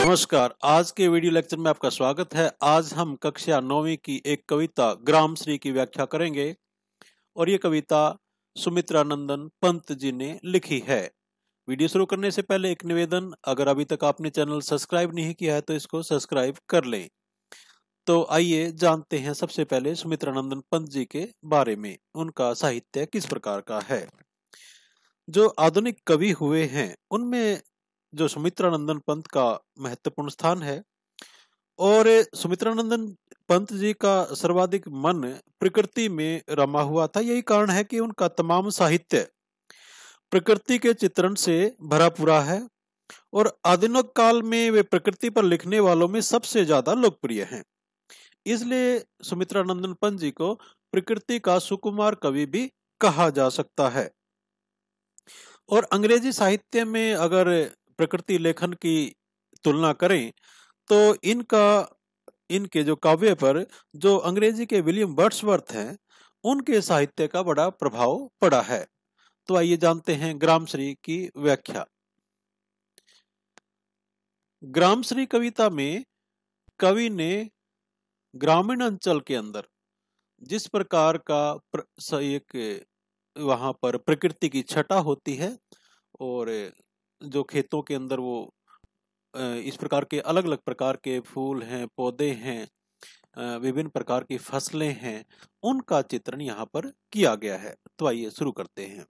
नमस्कार आज के वीडियो लेक्चर में आपका स्वागत है आज हम कक्षा नौवीं की एक कविता ग्राम श्री की व्याख्या करेंगे और ये कविता सुमित्रा नंदन पंत जी ने लिखी है वीडियो शुरू करने से पहले एक निवेदन अगर अभी तक आपने चैनल सब्सक्राइब नहीं किया है तो इसको सब्सक्राइब कर लें तो आइए जानते हैं सबसे पहले सुमित्रा नंदन पंत जी के बारे में उनका साहित्य किस प्रकार का है जो आधुनिक कवि हुए हैं उनमें जो सुमित्रंदन पंत का महत्वपूर्ण स्थान है और सुमित्रंदन पंत जी का सर्वाधिक मन प्रकृति में रमा हुआ था यही कारण है कि उनका तमाम साहित्य प्रकृति के चित्रण से भरा पूरा है और आधुनिक काल में वे प्रकृति पर लिखने वालों में सबसे ज्यादा लोकप्रिय हैं इसलिए सुमित्रानंदन पंत जी को प्रकृति का सुकुमार कवि भी कहा जा सकता है और अंग्रेजी साहित्य में अगर प्रकृति लेखन की तुलना करें तो इनका इनके जो काव्य पर जो अंग्रेजी के विलियम बर्ड्सवर्थ हैं उनके साहित्य का बड़ा प्रभाव पड़ा है तो आइए जानते हैं ग्रामश्री की व्याख्या ग्रामश्री कविता में कवि ने ग्रामीण अंचल के अंदर जिस प्रकार का एक वहाँ पर प्रकृति की छटा होती है और जो खेतों के अंदर वो इस प्रकार के अलग अलग प्रकार के फूल हैं पौधे हैं विभिन्न प्रकार की फसलें हैं उनका चित्रण यहाँ पर किया गया है तो आइए शुरू करते हैं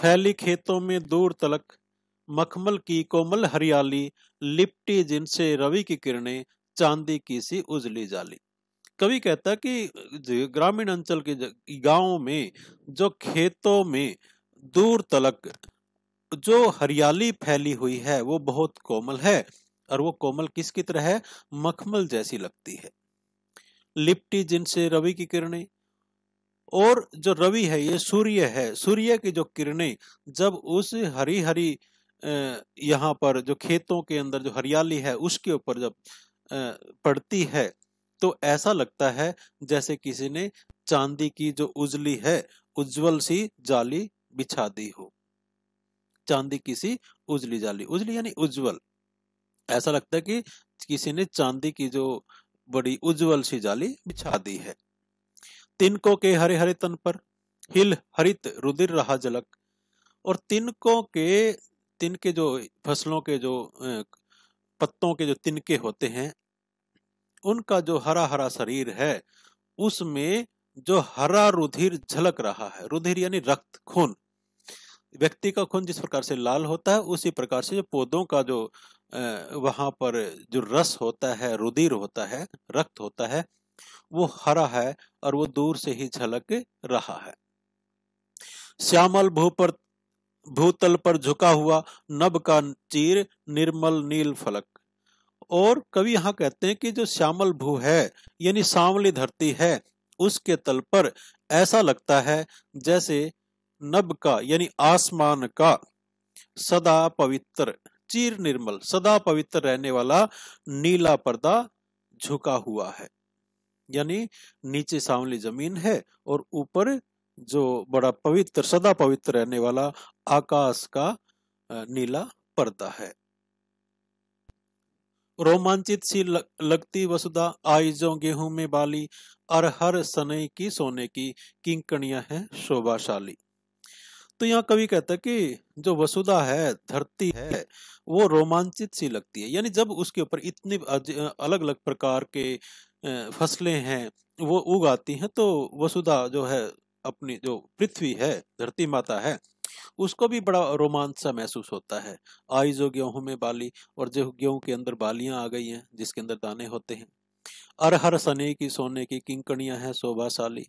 फैली खेतों में दूर तलक मखमल की कोमल हरियाली लिपटी जिनसे रवि की किरणें चांदी की सी उजली जाली कवि कहता है कि ग्रामीण अंचल के गाँव में जो खेतों में दूर तलक जो हरियाली फैली हुई है वो बहुत कोमल है और वो कोमल किसकी तरह है मखमल जैसी लगती है लिपटी जिनसे रवि की किरणें और जो रवि है ये सूर्य है सूर्य की जो किरणें जब उस हरी हरी यहाँ पर जो खेतों के अंदर जो हरियाली है उसके ऊपर जब पड़ती है तो ऐसा लगता है जैसे किसी ने चांदी की जो उजली है उज्जवल सी जाली बिछा दी हो चांदी की सी उजली जाली उजली यानी उज्जवल ऐसा लगता है कि किसी ने चांदी की जो बड़ी उज्जवल सी जाली बिछा दी है तिनकों के हरे हरे तन पर हिल हरित रुदिर रहा जलक और तिनकों के तिनके जो फसलों के जो पत्तों के जो तिनके होते हैं उनका जो हरा हरा शरीर है उसमें जो हरा रुधिर झलक रहा है रुधिर यानी रक्त खून व्यक्ति का खून जिस प्रकार से लाल होता है उसी प्रकार से जो पौधों का जो वहां पर जो रस होता है रुधिर होता है रक्त होता है वो हरा है और वो दूर से ही झलक रहा है श्यामल भू पर भूतल पर झुका हुआ नब का चीर निर्मल नील फलक और कवि यहाँ कहते हैं कि जो श्यामल भू है यानी सांवली धरती है उसके तल पर ऐसा लगता है जैसे नब का यानी आसमान का सदा पवित्र चीर निर्मल सदा पवित्र रहने वाला नीला पर्दा झुका हुआ है यानी नीचे सांवली जमीन है और ऊपर जो बड़ा पवित्र सदा पवित्र रहने वाला आकाश का नीला पर्दा है रोमांचित सी लगती वसुधा आई जो गेहूं में बाली और हर सने की सोने की किंकणिया है शोभाशाली तो यहाँ कवि कहता है कि जो वसुधा है धरती है वो रोमांचित सी लगती है यानी जब उसके ऊपर इतनी अलग अलग प्रकार के फसलें हैं वो उगाती हैं तो वसुधा जो है अपनी जो पृथ्वी है धरती माता है उसको भी बड़ा रोमांच सा महसूस होता है आई जो गेहूं में बाली और जो गेहूं के अंदर बालियां आ गई हैं जिसके अंदर दाने होते हैं अर हर सने की सोने की किंकड़ियां हैं शोभाशाली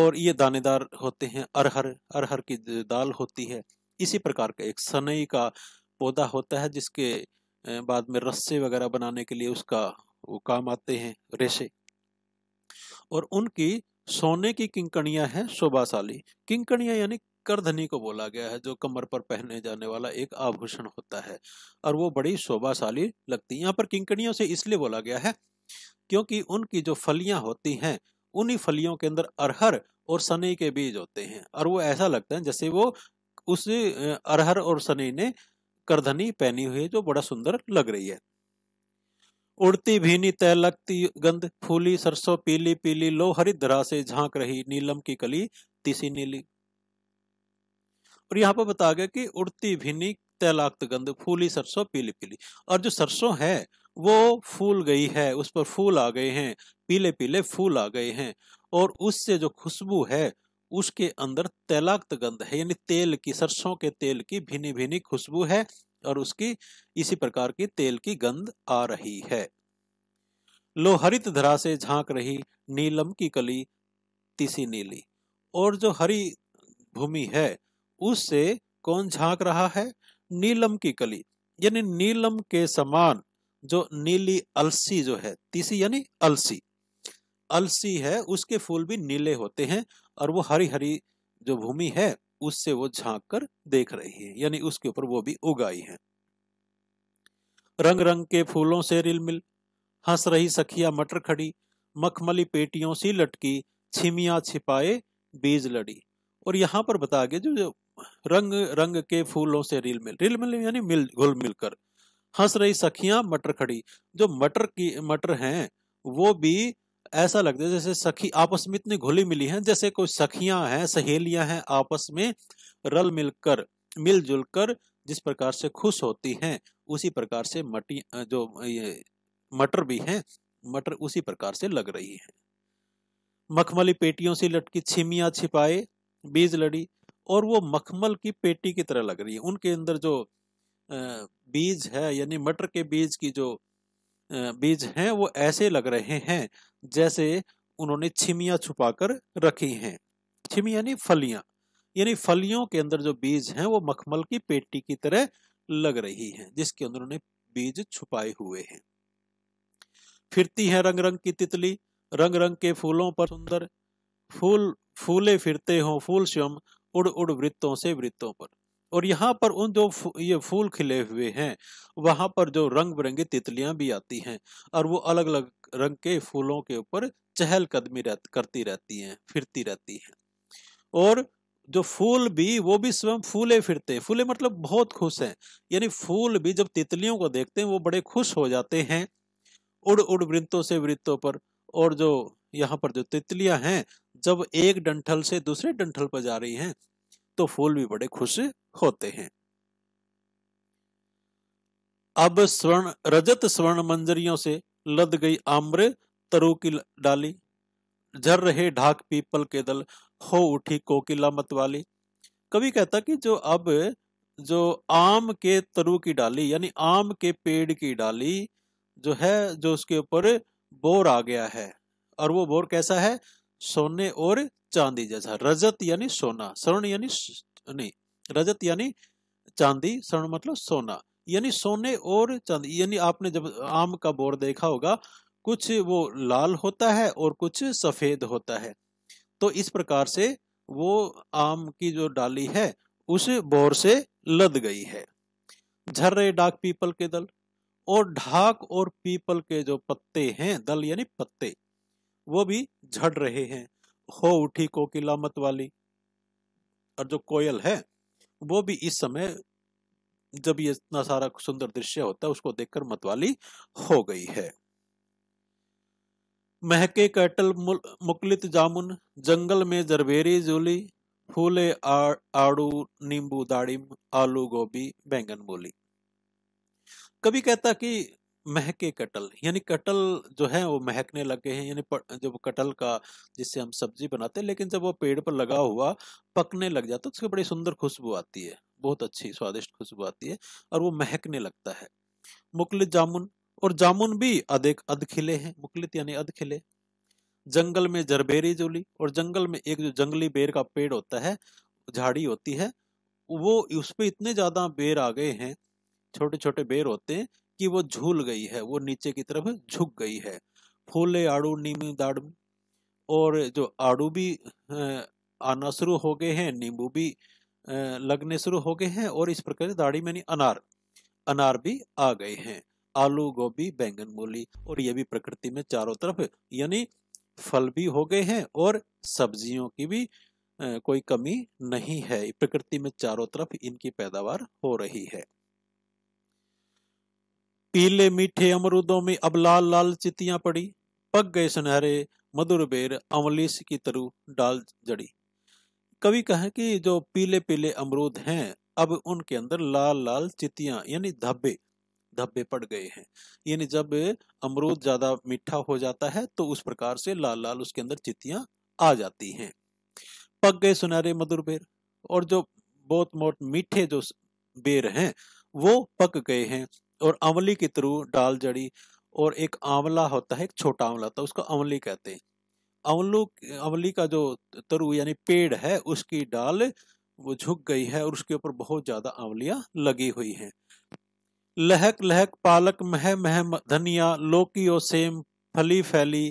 और ये दानेदार होते हैं अरहर अरहर की दाल होती है इसी प्रकार का एक सनई का पौधा होता है जिसके बाद में रस्से वगैरह बनाने के लिए उसका वो काम आते हैं रेशे और उनकी सोने की किंकणियां हैं शोभाशाली किंकणियां यानी करधनी को बोला गया है जो कमर पर पहने जाने वाला एक आभूषण होता है और वो बड़ी शोभाशाली लगती है यहाँ पर किंकड़ियों से इसलिए बोला गया है क्योंकि उनकी जो फलियां होती हैं उन्हीं फलियों के अंदर अरहर और सनी के बीज होते हैं और वो ऐसा लगता है जैसे वो उस अरहर और सनी ने करधनी पहनी हुई है जो बड़ा सुंदर लग रही है उड़ती भीनी तय लगती गंध फूली सरसों पीली पीली लो हरित धरा से झांक रही नीलम की कली तीसी नीली और यहाँ पर बता गया कि उड़ती भिनी तैलाक्त गंध फूली सरसों पीली पीली और जो सरसों है वो फूल गई है उस पर फूल आ गए हैं पीले पीले फूल आ गए हैं और उससे जो खुशबू है उसके अंदर तैलाक्त गंध है यानी तेल की सरसों के तेल की भिनी भिनी खुशबू है और उसकी इसी प्रकार की तेल की गंध आ रही है लोहरित धरा से झांक रही नीलम की कली तीसी नीली और जो हरी भूमि है उससे कौन झांक रहा है नीलम की कली यानी नीलम के समान जो नीली अलसी जो है तीसी यानी अलसी अलसी है उसके फूल भी नीले होते हैं और वो हरी हरी जो भूमि है उससे वो झांक कर देख रही है यानी उसके ऊपर वो भी उगाई है रंग रंग के फूलों से रिलमिल हंस रही सखिया मटर खड़ी मखमली पेटियों सी लटकी छिमिया छिपाए बीज लड़ी और यहाँ पर बता गया जो, जो रंग रंग के फूलों से रील मिल रील मिल यानी मिल घुल मिलकर हंस रही सखियां मटर खड़ी जो मटर की मटर हैं वो भी ऐसा लगता है जैसे सखी आपस में इतनी घुली मिली हैं जैसे कोई सखियां हैं सहेलियां हैं आपस में रल मिलकर मिलजुल कर जिस प्रकार से खुश होती हैं उसी प्रकार से मटी जो ये मटर भी हैं मटर उसी प्रकार से लग रही है मखमली पेटियों से लटकी छिमिया छिपाए बीज लड़ी और वो मखमल की पेटी की तरह लग रही है उनके अंदर जो बीज है यानी मटर के बीज की जो बीज हैं वो ऐसे लग रहे हैं जैसे उन्होंने छिमिया छुपा कर रखी हैं छिमी यानी फलियां यानी फलियों के अंदर जो बीज हैं वो मखमल की पेटी की तरह लग रही हैं जिसके अंदर उन्होंने बीज छुपाए हुए हैं फिरती है रंग रंग की तितली रंग रंग के फूलों पर सुंदर फूल फूले फिरते हों फूल स्वयं उड़ उड़ वृत्तों से वृत्तों पर और यहाँ पर उन जो ये फूल खिले हुए हैं वहां पर जो रंग बिरंगी तितलियां भी आती हैं और वो अलग अलग रंग के फूलों के ऊपर चहलकदमी रह, करती रहती हैं फिरती रहती हैं और जो फूल भी वो भी स्वयं फूले फिरते हैं फूले मतलब बहुत खुश हैं यानी फूल भी जब तितलियों को देखते हैं वो बड़े खुश हो जाते हैं उड़ उड़ वृत्तों से वृत्तों पर और जो यहाँ पर जो तितलियां हैं जब एक डंठल से दूसरे डंठल पर जा रही हैं तो फूल भी बड़े खुश होते हैं अब स्वर्ण रजत स्वर्ण मंजरियों से लद गई आम्र तरु की डाली झर रहे ढाक पीपल के दल हो उठी कोकिला मत वाली कवि कहता कि जो अब जो आम के तरु की डाली यानी आम के पेड़ की डाली जो है जो उसके ऊपर बोर आ गया है और वो बोर कैसा है सोने और चांदी जैसा रजत यानी सोना स्वर्ण यानी नहीं रजत यानी चांदी स्वर्ण मतलब सोना यानी सोने और चांदी यानी आपने जब आम का बोर देखा होगा कुछ वो लाल होता है और कुछ सफेद होता है तो इस प्रकार से वो आम की जो डाली है उस बोर से लद गई है झर्रे डाक पीपल के दल और ढाक और पीपल के जो पत्ते हैं दल यानी पत्ते वो भी झड़ रहे हैं हो उठी कोकिला मत वाली और जो कोयल है वो भी इस समय जब ये इतना सारा सुंदर दृश्य होता है उसको देखकर मतवाली हो गई है महके कैटल मुकलित जामुन जंगल में जरबेरी जूली फूले आड़ू नींबू दाड़िम आलू गोभी बैंगन बोली कभी कहता कि महके कटल यानी कटल जो है वो महकने लगे हैं यानी जब कटल का जिससे हम सब्जी बनाते हैं लेकिन जब वो पेड़ पर लगा हुआ पकने लग जाता है तो उसकी बड़ी सुंदर खुशबू आती है बहुत अच्छी स्वादिष्ट खुशबू आती है और वो महकने लगता है मुकलित जामुन और जामुन भी अधिक अध खिले हैं मुकलित यानी अध खिले जंगल में जरबेरी जोली और जंगल में एक जो जंगली बेर का पेड़ होता है झाड़ी होती है वो उस पर इतने ज्यादा बेर आ गए हैं छोटे छोटे बेर होते हैं कि वो झूल गई है वो नीचे की तरफ झुक गई है फूले आड़ू नीम दाड़ू और जो आड़ू भी आना शुरू हो गए हैं नींबू भी लगने शुरू हो गए हैं और इस प्रकार दाढ़ी में अनार अनार भी आ गए हैं आलू गोभी बैंगन मूली और ये भी प्रकृति में चारों तरफ यानी फल भी हो गए हैं और सब्जियों की भी कोई कमी नहीं है प्रकृति में चारों तरफ इनकी पैदावार हो रही है पीले मीठे अमरूदों में अब लाल लाल चितियां पड़ी पक गए सुनहरे मधुर बेर अमलिस की तरु डाल जड़ी कवि कहे कि जो पीले पीले अमरूद हैं अब उनके अंदर लाल लाल चितियां यानी धब्बे धब्बे पड़ गए हैं यानी जब अमरूद ज्यादा मीठा हो जाता है तो उस प्रकार से लाल लाल उसके अंदर चितियां आ जाती हैं पक गए सुनहरे मधुर बेर और जो बहुत मोट मीठे जो बेर हैं वो पक गए हैं और आंवली के थ्रू डाल जड़ी और एक आंवला होता है एक छोटा आंवला होता है उसको अमली कहते हैं अमलू अमली का जो तरु यानी पेड़ है उसकी डाल वो झुक गई है और उसके ऊपर बहुत ज़्यादा आंवलियाँ लगी हुई हैं लहक लहक पालक मह मह धनिया लौकी और सेम फली फैली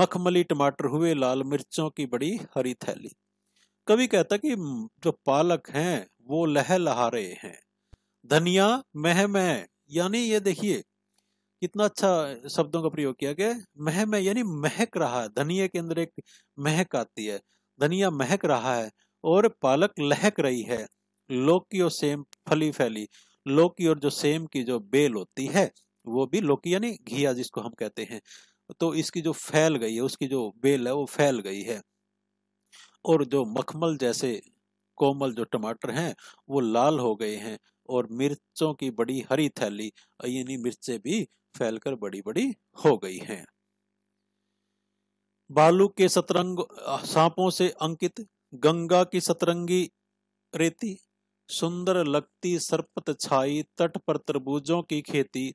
मखमली टमाटर हुए लाल मिर्चों की बड़ी हरी थैली कभी कहता कि जो पालक हैं वो लह लहा रहे हैं धनिया मह मह यानी ये देखिए कितना अच्छा शब्दों का प्रयोग किया गया मह में यानी महक रहा है धनिया के अंदर एक महक आती है धनिया महक रहा है और पालक लहक रही है लौकी और सेम फली फैली लौकी और जो सेम की जो बेल होती है वो भी लौकी यानी घिया जिसको हम कहते हैं तो इसकी जो फैल गई है उसकी जो बेल है वो फैल गई है और जो मखमल जैसे कोमल जो टमाटर हैं वो लाल हो गए हैं और मिर्चों की बड़ी हरी थैली यानी मिर्चें भी फैलकर बड़ी बड़ी हो गई हैं बालू के सतरंग सांपों से अंकित गंगा की सतरंगी रेती सुंदर लगती सरपत छाई तट पर तरबूजों की खेती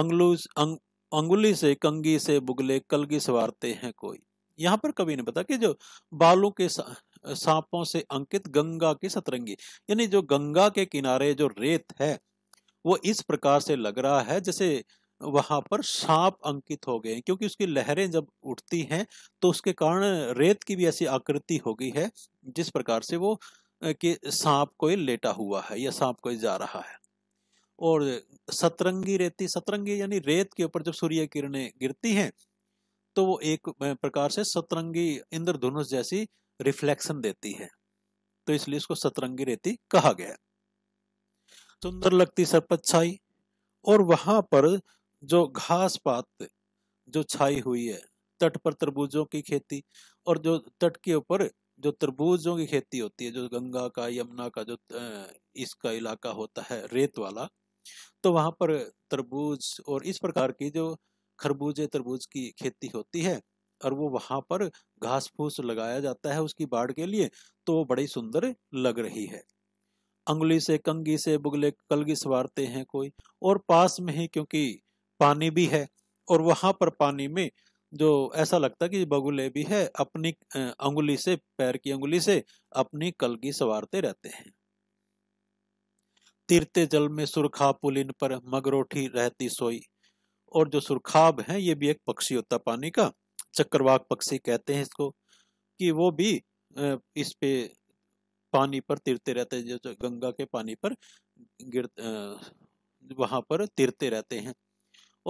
अंगलू अंग, अंगुली से कंगी से बुगले कलगी सवारते हैं कोई यहाँ पर कवि ने पता कि जो बालू के सांपों से अंकित गंगा की सतरंगी यानी जो गंगा के किनारे जो रेत है वो इस प्रकार से लग रहा है जैसे वहां पर सांप अंकित हो गए क्योंकि उसकी लहरें जब उठती हैं तो उसके कारण रेत की भी ऐसी आकृति हो गई है जिस प्रकार से वो कि सांप कोई लेटा हुआ है या सांप कोई जा रहा है और सतरंगी रेती सतरंगी यानी रेत के ऊपर जब सूर्य किरणें गिरती हैं तो वो एक प्रकार से सतरंगी इंद्रधनुष जैसी रिफ्लेक्शन देती है तो इसलिए इसको सतरंगी रेती कहा गया सुंदर लगती सरपत छाई और वहां पर जो घास पात जो छाई हुई है तट पर तरबूजों की खेती और जो तट के ऊपर जो तरबूजों की खेती होती है जो गंगा का यमुना का जो इसका इलाका होता है रेत वाला तो वहां पर तरबूज और इस प्रकार की जो खरबूजे तरबूज की खेती होती है और वो वहाँ पर घास फूस लगाया जाता है उसकी बाढ़ के लिए तो वो बड़ी सुंदर लग रही है अंगुली से कंगी से बुगले कलगी सवारते हैं कोई और पास में ही क्योंकि पानी भी है और वहाँ पर पानी में जो ऐसा लगता है कि बगुले भी है अपनी अंगुली से पैर की अंगुली से अपनी कलगी सवारते रहते हैं तीरते जल में सुरखाब पुलिन पर मगरोठी रहती सोई और जो सुरखाब है ये भी एक पक्षी होता पानी का चक्रवाक पक्षी कहते हैं इसको कि वो भी इस पे पानी पर तिरते रहते हैं जो गंगा के पानी पर गिर वहाँ पर तिरते रहते हैं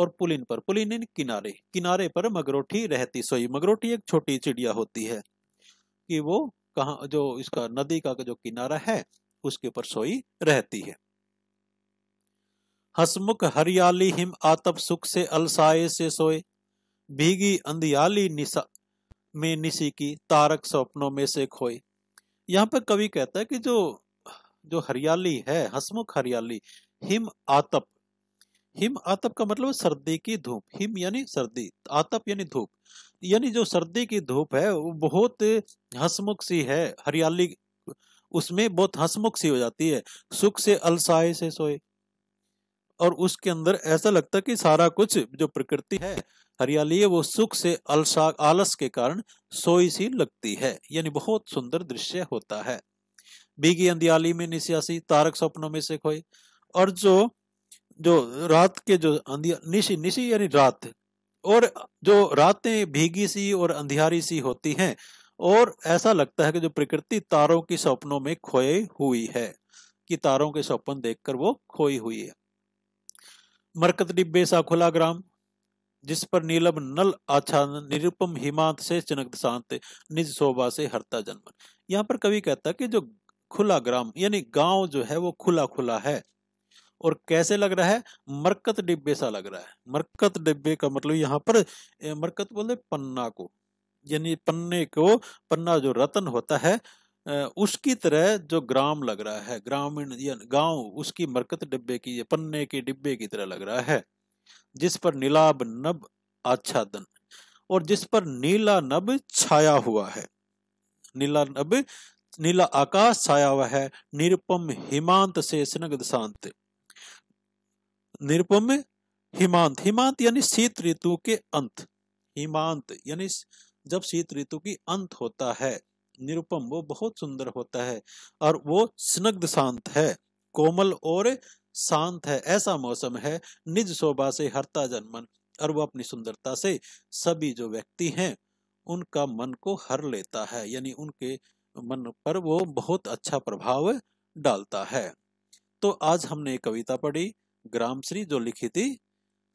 और पुलिन पर पुलिन किनारे किनारे पर मगरोठी रहती सोई मगरोठी एक छोटी चिड़िया होती है कि वो कहा जो इसका नदी का जो किनारा है उसके ऊपर सोई रहती है हसमुख हरियाली हिम आतप सुख से अलसाए से सोए भीगी अंधियाली निशा में निशी की तारक स्वप्नों में से खोई यहाँ पर कवि कहता है कि जो जो हरियाली है हसमुख हरियाली हिम आतप हिम आतप का मतलब सर्दी की धूप हिम यानी सर्दी आतप यानी धूप यानी जो सर्दी की धूप है वो बहुत हसमुख सी है हरियाली उसमें बहुत हसमुख सी हो जाती है सुख से अलसाए से सोए और उसके अंदर ऐसा लगता है कि सारा कुछ जो प्रकृति है हरियाली है वो सुख से अलसा आलस के कारण सोई सी लगती है यानी बहुत सुंदर दृश्य होता है भीगी अंधियाली में निशियासी तारक सपनों में से खोए और जो जो रात के जो निशी निशी यानी रात और जो रातें भीगी सी और अंधियारी सी होती हैं और ऐसा लगता है कि जो प्रकृति तारों की सपनों में खोए हुई है कि तारों के सपन देखकर वो खोई हुई है मरकत डिब्बे सा खुला ग्राम जिस पर नीलम नल आच्छादन निरुपम हिमांत से चनक शांत निज शोभा से हरता जन्मन यहाँ पर कवि कहता है कि जो खुला ग्राम यानी गांव जो है वो खुला खुला है और कैसे लग रहा है मरकत डिब्बे सा लग रहा है मरकत डिब्बे का मतलब यहाँ पर मरकत बोले पन्ना को यानी पन्ने को पन्ना जो रतन होता है उसकी तरह जो ग्राम लग रहा है ग्रामीण गांव उसकी मरकत डिब्बे की पन्ने के डिब्बे की तरह लग रहा है जिस पर नीलाब नब आच्छादन और जिस पर नीला नब छाया हुआ है नीला नब नीला आकाश छाया हुआ है निरुपम हिमांत से स्नग्ध शांत निरुपम हिमांत हिमांत यानी शीत ऋतु के अंत हिमांत यानी जब शीत ऋतु की अंत होता है निरुपम वो बहुत सुंदर होता है और वो स्नग्ध शांत है कोमल और शांत है ऐसा मौसम है निज शोभा से हरता जनमन और वो अपनी सुंदरता से सभी जो व्यक्ति हैं उनका मन को हर लेता है यानी उनके मन पर वो बहुत अच्छा प्रभाव डालता है तो आज हमने एक कविता पढ़ी ग्रामश्री जो लिखी थी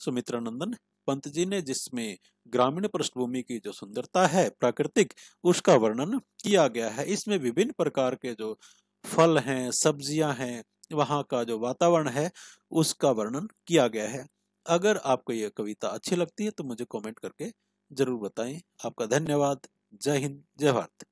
सुमित्रा नंदन पंत जी ने जिसमें ग्रामीण पृष्ठभूमि की जो सुंदरता है प्राकृतिक उसका वर्णन किया गया है इसमें विभिन्न प्रकार के जो फल हैं सब्जियां हैं वहाँ का जो वातावरण है उसका वर्णन किया गया है अगर आपको यह कविता अच्छी लगती है तो मुझे कमेंट करके ज़रूर बताएं आपका धन्यवाद जय हिंद जय भारत